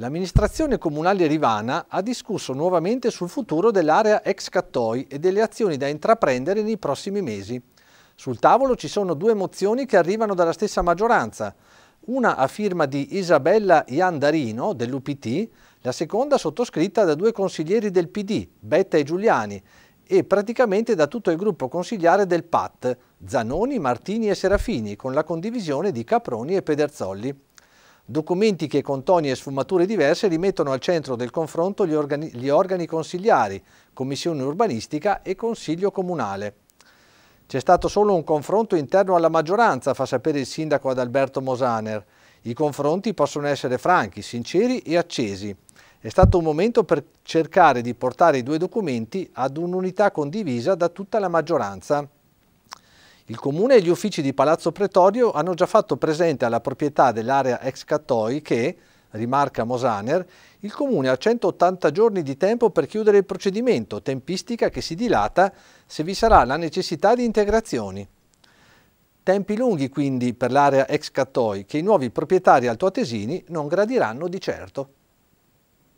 L'amministrazione comunale rivana ha discusso nuovamente sul futuro dell'area ex Cattoi e delle azioni da intraprendere nei prossimi mesi. Sul tavolo ci sono due mozioni che arrivano dalla stessa maggioranza, una a firma di Isabella Iandarino dell'UPT, la seconda sottoscritta da due consiglieri del PD, Betta e Giuliani, e praticamente da tutto il gruppo consigliare del PAT, Zanoni, Martini e Serafini, con la condivisione di Caproni e Pederzolli documenti che con toni e sfumature diverse rimettono al centro del confronto gli organi, gli organi consigliari, Commissione Urbanistica e Consiglio Comunale. C'è stato solo un confronto interno alla maggioranza, fa sapere il sindaco Adalberto Mosaner. I confronti possono essere franchi, sinceri e accesi. È stato un momento per cercare di portare i due documenti ad un'unità condivisa da tutta la maggioranza. Il Comune e gli uffici di Palazzo Pretorio hanno già fatto presente alla proprietà dell'area ex Cattoi che, rimarca Mosaner, il Comune ha 180 giorni di tempo per chiudere il procedimento, tempistica che si dilata se vi sarà la necessità di integrazioni. Tempi lunghi quindi per l'area ex Cattoi che i nuovi proprietari altoatesini non gradiranno di certo.